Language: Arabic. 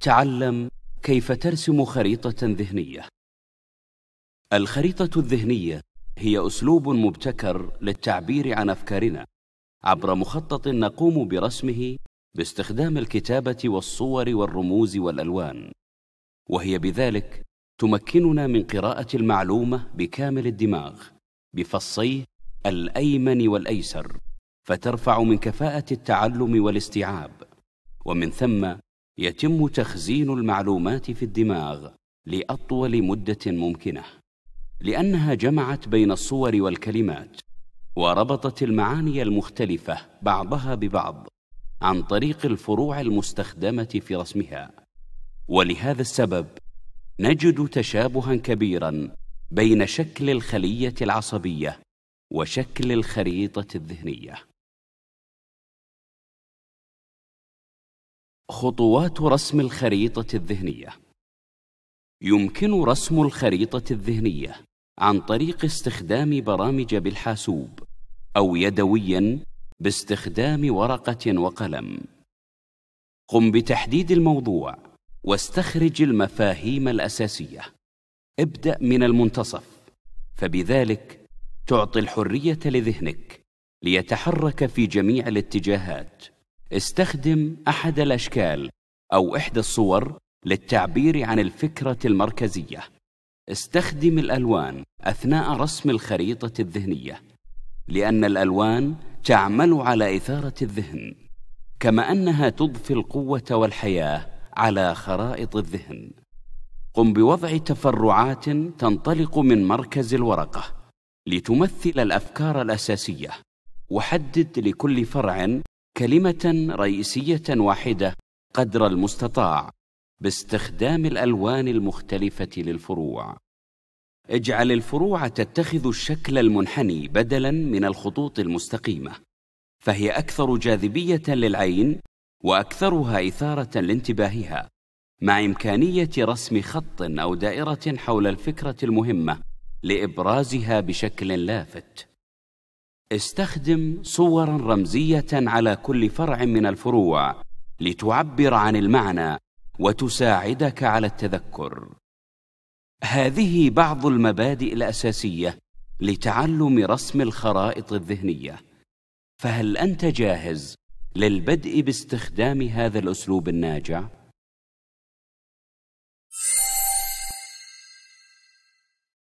تعلم كيف ترسم خريطة ذهنية الخريطة الذهنية هي أسلوب مبتكر للتعبير عن أفكارنا عبر مخطط نقوم برسمه باستخدام الكتابة والصور والرموز والألوان وهي بذلك تمكننا من قراءة المعلومة بكامل الدماغ بفصيه الأيمن والأيسر فترفع من كفاءة التعلم والاستيعاب ومن ثم يتم تخزين المعلومات في الدماغ لأطول مدة ممكنة لأنها جمعت بين الصور والكلمات وربطت المعاني المختلفة بعضها ببعض عن طريق الفروع المستخدمة في رسمها ولهذا السبب نجد تشابها كبيرا بين شكل الخلية العصبية وشكل الخريطة الذهنية خطوات رسم الخريطة الذهنية يمكن رسم الخريطة الذهنية عن طريق استخدام برامج بالحاسوب أو يدوياً باستخدام ورقة وقلم قم بتحديد الموضوع واستخرج المفاهيم الأساسية ابدأ من المنتصف فبذلك تعطي الحرية لذهنك ليتحرك في جميع الاتجاهات استخدم أحد الأشكال أو إحدى الصور للتعبير عن الفكرة المركزية استخدم الألوان أثناء رسم الخريطة الذهنية لأن الألوان تعمل على إثارة الذهن كما أنها تضفي القوة والحياة على خرائط الذهن قم بوضع تفرعات تنطلق من مركز الورقة لتمثل الأفكار الأساسية وحدد لكل فرع كلمة رئيسية واحدة قدر المستطاع باستخدام الألوان المختلفة للفروع اجعل الفروع تتخذ الشكل المنحني بدلاً من الخطوط المستقيمة فهي أكثر جاذبية للعين وأكثرها إثارة لانتباهها مع إمكانية رسم خط أو دائرة حول الفكرة المهمة لإبرازها بشكل لافت استخدم صورا رمزية على كل فرع من الفروع لتعبر عن المعنى وتساعدك على التذكر هذه بعض المبادئ الأساسية لتعلم رسم الخرائط الذهنية فهل أنت جاهز للبدء باستخدام هذا الأسلوب الناجع؟